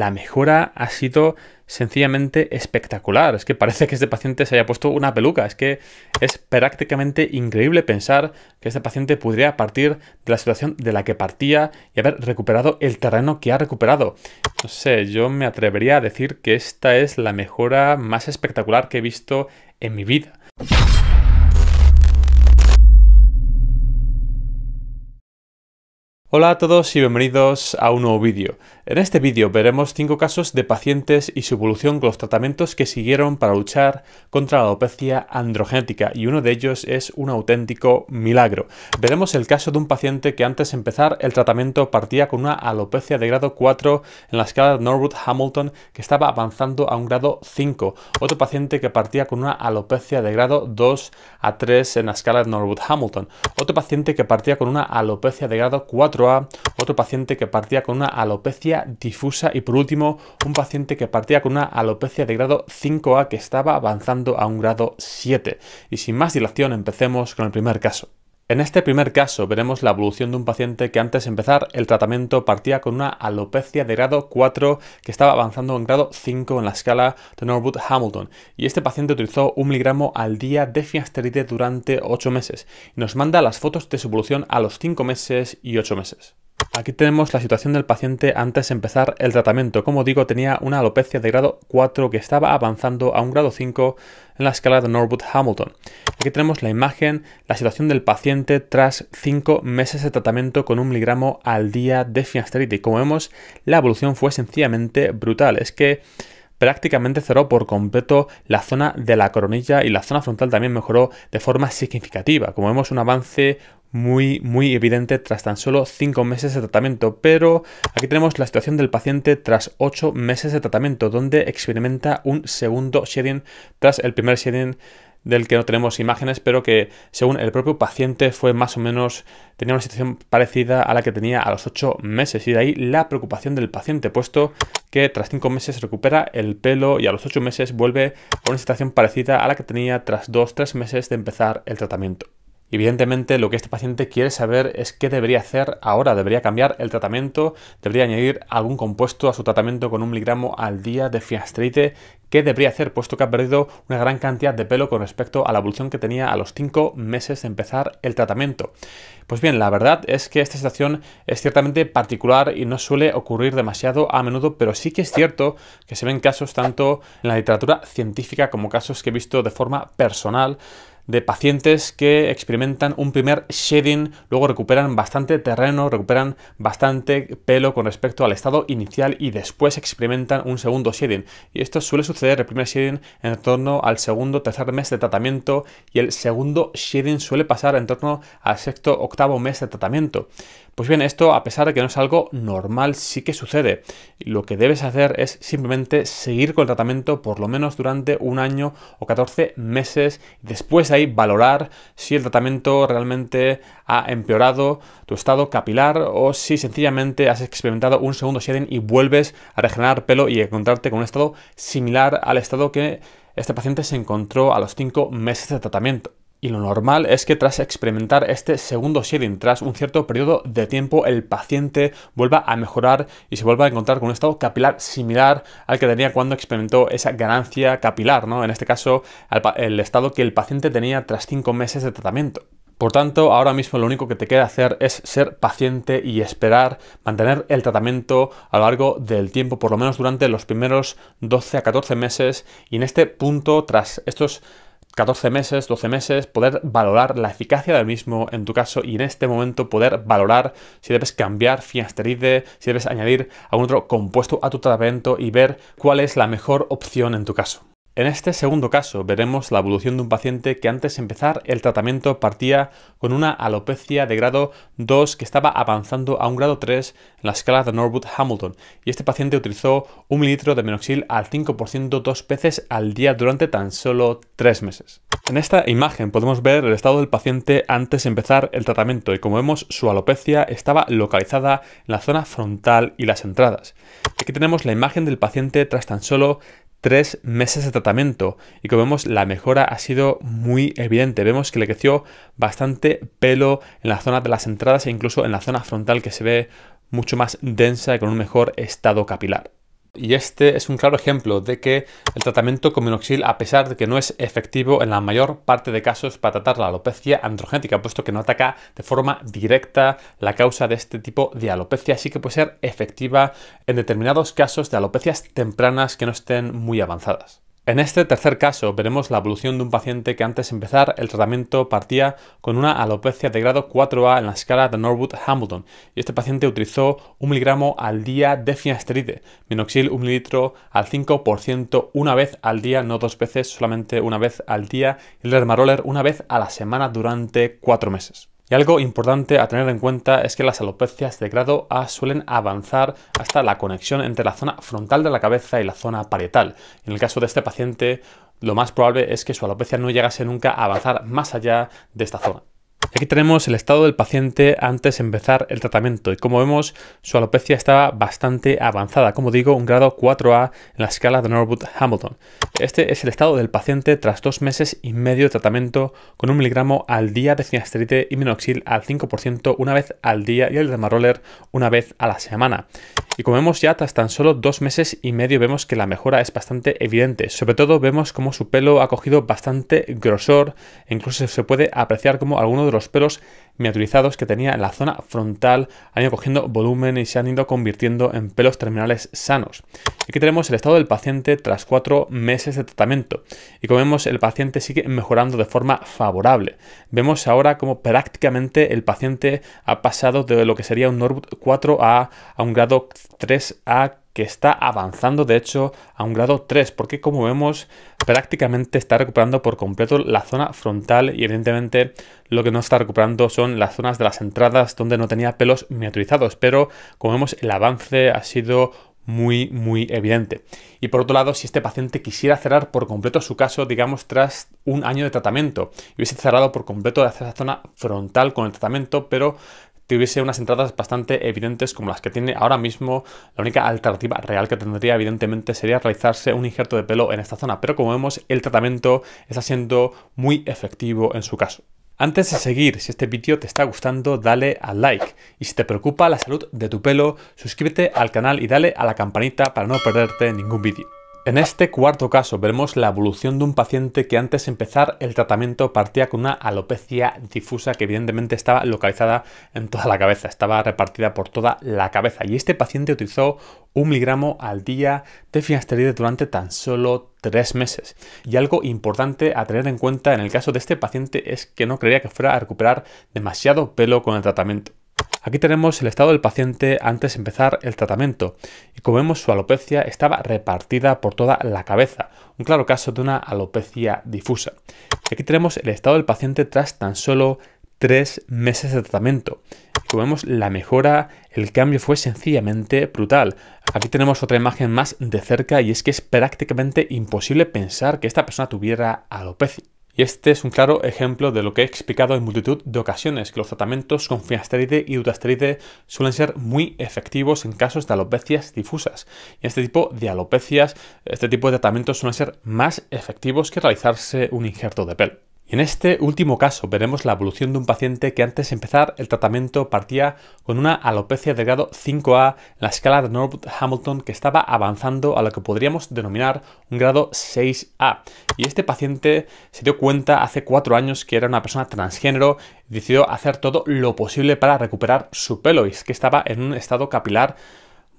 La mejora ha sido sencillamente espectacular. Es que parece que este paciente se haya puesto una peluca. Es que es prácticamente increíble pensar que este paciente podría partir de la situación de la que partía y haber recuperado el terreno que ha recuperado. No sé, yo me atrevería a decir que esta es la mejora más espectacular que he visto en mi vida. Hola a todos y bienvenidos a un nuevo vídeo. En este vídeo veremos 5 casos de pacientes y su evolución con los tratamientos que siguieron para luchar contra la alopecia androgenética y uno de ellos es un auténtico milagro. Veremos el caso de un paciente que antes de empezar el tratamiento partía con una alopecia de grado 4 en la escala Norwood Hamilton que estaba avanzando a un grado 5. Otro paciente que partía con una alopecia de grado 2 a 3 en la escala Norwood Hamilton. Otro paciente que partía con una alopecia de grado 4A. Otro paciente que partía con una alopecia difusa y por último un paciente que partía con una alopecia de grado 5A que estaba avanzando a un grado 7. Y sin más dilación empecemos con el primer caso. En este primer caso veremos la evolución de un paciente que antes de empezar el tratamiento partía con una alopecia de grado 4 que estaba avanzando a un grado 5 en la escala de Norwood-Hamilton y este paciente utilizó un miligramo al día de finasteride durante 8 meses y nos manda las fotos de su evolución a los 5 meses y 8 meses. Aquí tenemos la situación del paciente antes de empezar el tratamiento. Como digo, tenía una alopecia de grado 4 que estaba avanzando a un grado 5 en la escala de Norwood-Hamilton. Aquí tenemos la imagen, la situación del paciente tras 5 meses de tratamiento con un miligramo al día de finasteride. Y como vemos, la evolución fue sencillamente brutal. Es que prácticamente cerró por completo la zona de la coronilla y la zona frontal también mejoró de forma significativa. Como vemos, un avance muy, muy evidente tras tan solo 5 meses de tratamiento, pero aquí tenemos la situación del paciente tras 8 meses de tratamiento, donde experimenta un segundo shading tras el primer shading del que no tenemos imágenes, pero que según el propio paciente fue más o menos, tenía una situación parecida a la que tenía a los 8 meses. Y de ahí la preocupación del paciente, puesto que tras 5 meses recupera el pelo y a los 8 meses vuelve a una situación parecida a la que tenía tras 2-3 meses de empezar el tratamiento. Evidentemente, lo que este paciente quiere saber es qué debería hacer ahora. Debería cambiar el tratamiento, debería añadir algún compuesto a su tratamiento con un miligramo al día de fiastrite. ¿Qué debería hacer? Puesto que ha perdido una gran cantidad de pelo con respecto a la evolución que tenía a los 5 meses de empezar el tratamiento. Pues bien, la verdad es que esta situación es ciertamente particular y no suele ocurrir demasiado a menudo, pero sí que es cierto que se ven casos tanto en la literatura científica como casos que he visto de forma personal de pacientes que experimentan un primer shedding, luego recuperan bastante terreno, recuperan bastante pelo con respecto al estado inicial y después experimentan un segundo shedding. Y esto suele suceder, el primer shedding, en torno al segundo, tercer mes de tratamiento y el segundo shedding suele pasar en torno al sexto, octavo mes de tratamiento. Pues bien, esto a pesar de que no es algo normal, sí que sucede. Lo que debes hacer es simplemente seguir con el tratamiento por lo menos durante un año o 14 meses después de ahí valorar si el tratamiento realmente ha empeorado tu estado capilar o si sencillamente has experimentado un segundo shedding y vuelves a regenerar pelo y encontrarte con un estado similar al estado que este paciente se encontró a los 5 meses de tratamiento. Y lo normal es que tras experimentar este segundo shedding, tras un cierto periodo de tiempo, el paciente vuelva a mejorar y se vuelva a encontrar con un estado capilar similar al que tenía cuando experimentó esa ganancia capilar, ¿no? En este caso, el estado que el paciente tenía tras cinco meses de tratamiento. Por tanto, ahora mismo lo único que te queda hacer es ser paciente y esperar, mantener el tratamiento a lo largo del tiempo, por lo menos durante los primeros 12 a 14 meses. Y en este punto, tras estos 14 meses, 12 meses, poder valorar la eficacia del mismo en tu caso y en este momento poder valorar si debes cambiar fiasteride si debes añadir algún otro compuesto a tu tratamiento y ver cuál es la mejor opción en tu caso. En este segundo caso veremos la evolución de un paciente que antes de empezar el tratamiento partía con una alopecia de grado 2 que estaba avanzando a un grado 3 en la escala de Norwood-Hamilton y este paciente utilizó un mililitro de menoxil al 5% dos veces al día durante tan solo 3 meses. En esta imagen podemos ver el estado del paciente antes de empezar el tratamiento y como vemos su alopecia estaba localizada en la zona frontal y las entradas. Aquí tenemos la imagen del paciente tras tan solo tres meses de tratamiento y como vemos la mejora ha sido muy evidente. Vemos que le creció bastante pelo en la zona de las entradas e incluso en la zona frontal que se ve mucho más densa y con un mejor estado capilar. Y este es un claro ejemplo de que el tratamiento con minoxidil, a pesar de que no es efectivo en la mayor parte de casos para tratar la alopecia androgénica, puesto que no ataca de forma directa la causa de este tipo de alopecia, sí que puede ser efectiva en determinados casos de alopecias tempranas que no estén muy avanzadas. En este tercer caso veremos la evolución de un paciente que antes de empezar el tratamiento partía con una alopecia de grado 4A en la escala de Norwood-Hamilton y este paciente utilizó un miligramo al día de finasteride, minoxil un mililitro al 5% una vez al día, no dos veces, solamente una vez al día y el dermaroller una vez a la semana durante cuatro meses. Y algo importante a tener en cuenta es que las alopecias de grado A suelen avanzar hasta la conexión entre la zona frontal de la cabeza y la zona parietal. En el caso de este paciente, lo más probable es que su alopecia no llegase nunca a avanzar más allá de esta zona. Aquí tenemos el estado del paciente antes de empezar el tratamiento y como vemos su alopecia estaba bastante avanzada, como digo un grado 4A en la escala de Norwood Hamilton. Este es el estado del paciente tras dos meses y medio de tratamiento con un miligramo al día de finasteride y minoxil al 5% una vez al día y el dermaroller una vez a la semana. Y como vemos ya tras tan solo dos meses y medio vemos que la mejora es bastante evidente, sobre todo vemos como su pelo ha cogido bastante grosor, e incluso se puede apreciar como alguno de los pelos miniaturizados que tenía en la zona frontal han ido cogiendo volumen y se han ido convirtiendo en pelos terminales sanos. Aquí tenemos el estado del paciente tras cuatro meses de tratamiento y como vemos el paciente sigue mejorando de forma favorable. Vemos ahora como prácticamente el paciente ha pasado de lo que sería un Norwood 4 a, a un grado 3 a que está avanzando de hecho a un grado 3 porque como vemos prácticamente está recuperando por completo la zona frontal y evidentemente lo que no está recuperando son las zonas de las entradas donde no tenía pelos miniaturizados pero como vemos el avance ha sido muy, muy evidente. Y por otro lado, si este paciente quisiera cerrar por completo su caso, digamos, tras un año de tratamiento, y hubiese cerrado por completo esa zona frontal con el tratamiento, pero si hubiese unas entradas bastante evidentes como las que tiene ahora mismo. La única alternativa real que tendría evidentemente sería realizarse un injerto de pelo en esta zona, pero como vemos el tratamiento está siendo muy efectivo en su caso. Antes de seguir, si este vídeo te está gustando, dale al like. Y si te preocupa la salud de tu pelo, suscríbete al canal y dale a la campanita para no perderte ningún vídeo. En este cuarto caso veremos la evolución de un paciente que antes de empezar el tratamiento partía con una alopecia difusa que evidentemente estaba localizada en toda la cabeza, estaba repartida por toda la cabeza y este paciente utilizó un miligramo al día de finasteride durante tan solo tres meses. Y algo importante a tener en cuenta en el caso de este paciente es que no creía que fuera a recuperar demasiado pelo con el tratamiento. Aquí tenemos el estado del paciente antes de empezar el tratamiento y como vemos su alopecia estaba repartida por toda la cabeza, un claro caso de una alopecia difusa. aquí tenemos el estado del paciente tras tan solo tres meses de tratamiento. Y como vemos la mejora, el cambio fue sencillamente brutal. Aquí tenemos otra imagen más de cerca y es que es prácticamente imposible pensar que esta persona tuviera alopecia. Y este es un claro ejemplo de lo que he explicado en multitud de ocasiones, que los tratamientos con finasteride y dutasteride suelen ser muy efectivos en casos de alopecias difusas. Y este tipo de alopecias, este tipo de tratamientos suelen ser más efectivos que realizarse un injerto de pelo. En este último caso veremos la evolución de un paciente que antes de empezar el tratamiento partía con una alopecia de grado 5A en la escala de Norwood Hamilton que estaba avanzando a lo que podríamos denominar un grado 6A. Y este paciente se dio cuenta hace cuatro años que era una persona transgénero y decidió hacer todo lo posible para recuperar su pelois que estaba en un estado capilar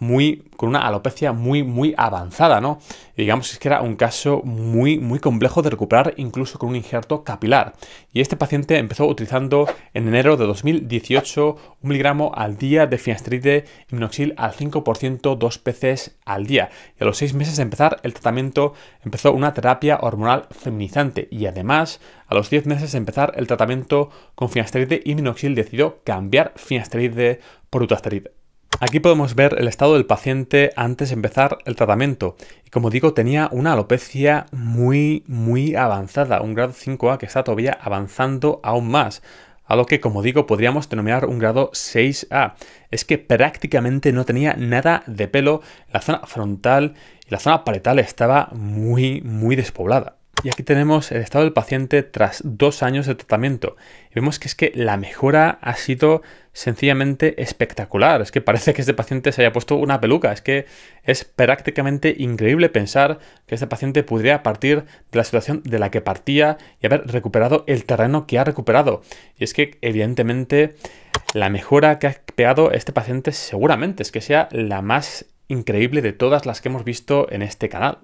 muy, con una alopecia muy, muy avanzada, ¿no? digamos que era un caso muy, muy complejo de recuperar, incluso con un injerto capilar. Y este paciente empezó utilizando en enero de 2018 un miligramo al día de finasteride y minoxil al 5% dos veces al día. Y a los seis meses de empezar el tratamiento empezó una terapia hormonal feminizante y además a los 10 meses de empezar el tratamiento con finasteride y minoxidil decidió cambiar finasteride por utasteride. Aquí podemos ver el estado del paciente antes de empezar el tratamiento. Y como digo, tenía una alopecia muy, muy avanzada, un grado 5A que está todavía avanzando aún más a lo que, como digo, podríamos denominar un grado 6A. Es que prácticamente no tenía nada de pelo, la zona frontal y la zona paletal estaba muy, muy despoblada. Y aquí tenemos el estado del paciente tras dos años de tratamiento. Y vemos que es que la mejora ha sido sencillamente espectacular. Es que parece que este paciente se haya puesto una peluca. Es que es prácticamente increíble pensar que este paciente podría partir de la situación de la que partía y haber recuperado el terreno que ha recuperado. Y es que evidentemente la mejora que ha pegado este paciente seguramente es que sea la más increíble de todas las que hemos visto en este canal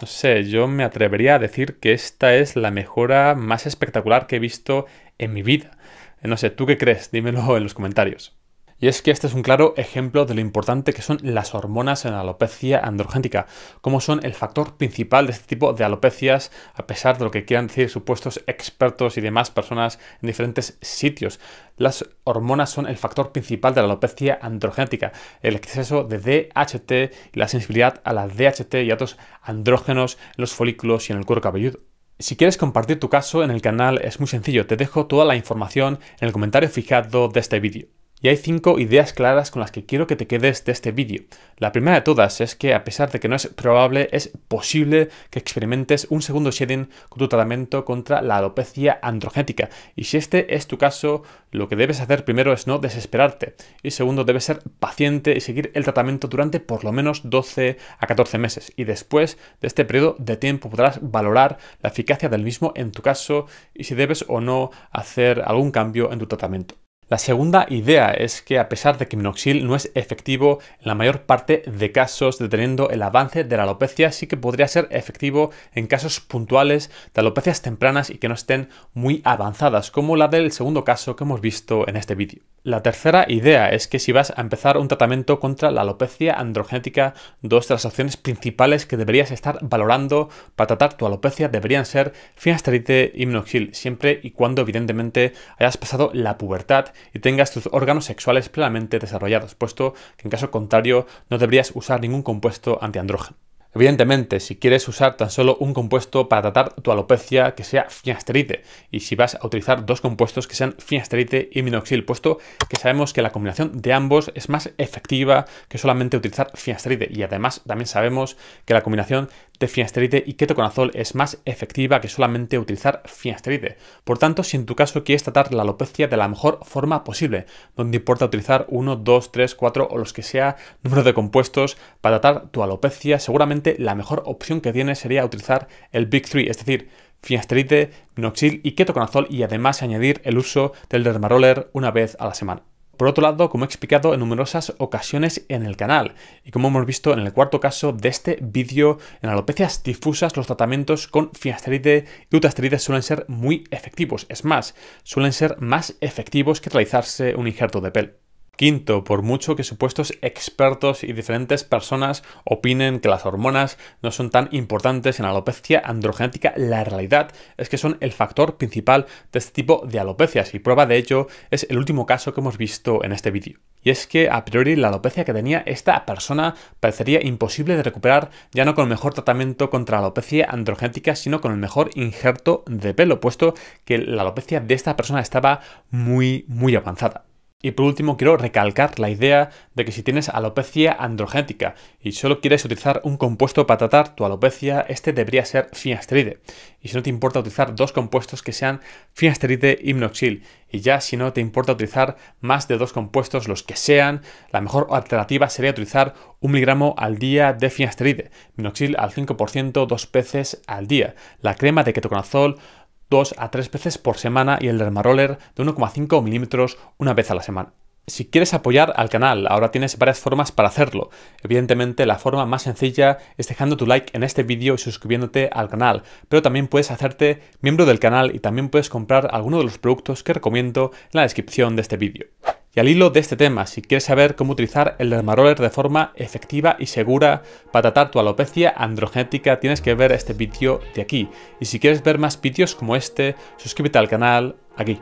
no sé, yo me atrevería a decir que esta es la mejora más espectacular que he visto en mi vida. No sé, ¿tú qué crees? Dímelo en los comentarios. Y es que este es un claro ejemplo de lo importante que son las hormonas en la alopecia androgénica, como son el factor principal de este tipo de alopecias, a pesar de lo que quieran decir supuestos expertos y demás personas en diferentes sitios. Las hormonas son el factor principal de la alopecia androgénica, el exceso de DHT y la sensibilidad a la DHT y a otros andrógenos en los folículos y en el cuero cabelludo. Si quieres compartir tu caso en el canal es muy sencillo, te dejo toda la información en el comentario fijado de este vídeo. Y hay cinco ideas claras con las que quiero que te quedes de este vídeo. La primera de todas es que a pesar de que no es probable, es posible que experimentes un segundo shedding con tu tratamiento contra la alopecia androgénica. Y si este es tu caso, lo que debes hacer primero es no desesperarte. Y segundo, debes ser paciente y seguir el tratamiento durante por lo menos 12 a 14 meses. Y después de este periodo de tiempo podrás valorar la eficacia del mismo en tu caso y si debes o no hacer algún cambio en tu tratamiento. La segunda idea es que a pesar de que minoxil no es efectivo en la mayor parte de casos deteniendo el avance de la alopecia, sí que podría ser efectivo en casos puntuales de alopecias tempranas y que no estén muy avanzadas, como la del segundo caso que hemos visto en este vídeo. La tercera idea es que si vas a empezar un tratamiento contra la alopecia androgenética, dos de las opciones principales que deberías estar valorando para tratar tu alopecia deberían ser finasteride y minoxidil, siempre y cuando evidentemente hayas pasado la pubertad y tengas tus órganos sexuales plenamente desarrollados, puesto que en caso contrario no deberías usar ningún compuesto antiandrógeno. Evidentemente, si quieres usar tan solo un compuesto para tratar tu alopecia que sea finasteride, y si vas a utilizar dos compuestos que sean finasteride y minoxil, puesto que sabemos que la combinación de ambos es más efectiva que solamente utilizar finasteride, y además también sabemos que la combinación de finasteride y ketoconazol es más efectiva que solamente utilizar finasteride. Por tanto, si en tu caso quieres tratar la alopecia de la mejor forma posible, donde importa utilizar 1, 2, 3, 4 o los que sea número de compuestos para tratar tu alopecia, seguramente la mejor opción que tienes sería utilizar el Big 3, es decir, finasteride, minoxil y ketoconazol y además añadir el uso del dermaroller una vez a la semana. Por otro lado, como he explicado en numerosas ocasiones en el canal y como hemos visto en el cuarto caso de este vídeo, en alopecias difusas los tratamientos con finasteride y utasteride suelen ser muy efectivos. Es más, suelen ser más efectivos que realizarse un injerto de piel. Quinto, por mucho que supuestos expertos y diferentes personas opinen que las hormonas no son tan importantes en alopecia androgenética, la realidad es que son el factor principal de este tipo de alopecias y prueba de ello es el último caso que hemos visto en este vídeo. Y es que a priori la alopecia que tenía esta persona parecería imposible de recuperar ya no con el mejor tratamiento contra la alopecia androgenética, sino con el mejor injerto de pelo, puesto que la alopecia de esta persona estaba muy, muy avanzada. Y por último, quiero recalcar la idea de que si tienes alopecia androgénica y solo quieres utilizar un compuesto para tratar tu alopecia, este debería ser finasteride. Y si no te importa utilizar dos compuestos que sean finasteride y minoxil. Y ya si no te importa utilizar más de dos compuestos, los que sean, la mejor alternativa sería utilizar un miligramo al día de finasteride, minoxil al 5%, dos veces al día, la crema de ketoconazol, 2 a 3 veces por semana y el dermaroller de 1,5 milímetros una vez a la semana. Si quieres apoyar al canal, ahora tienes varias formas para hacerlo. Evidentemente, la forma más sencilla es dejando tu like en este vídeo y suscribiéndote al canal, pero también puedes hacerte miembro del canal y también puedes comprar alguno de los productos que recomiendo en la descripción de este vídeo. Y al hilo de este tema, si quieres saber cómo utilizar el dermaroller de forma efectiva y segura para tratar tu alopecia androgenética, tienes que ver este vídeo de aquí. Y si quieres ver más vídeos como este, suscríbete al canal aquí.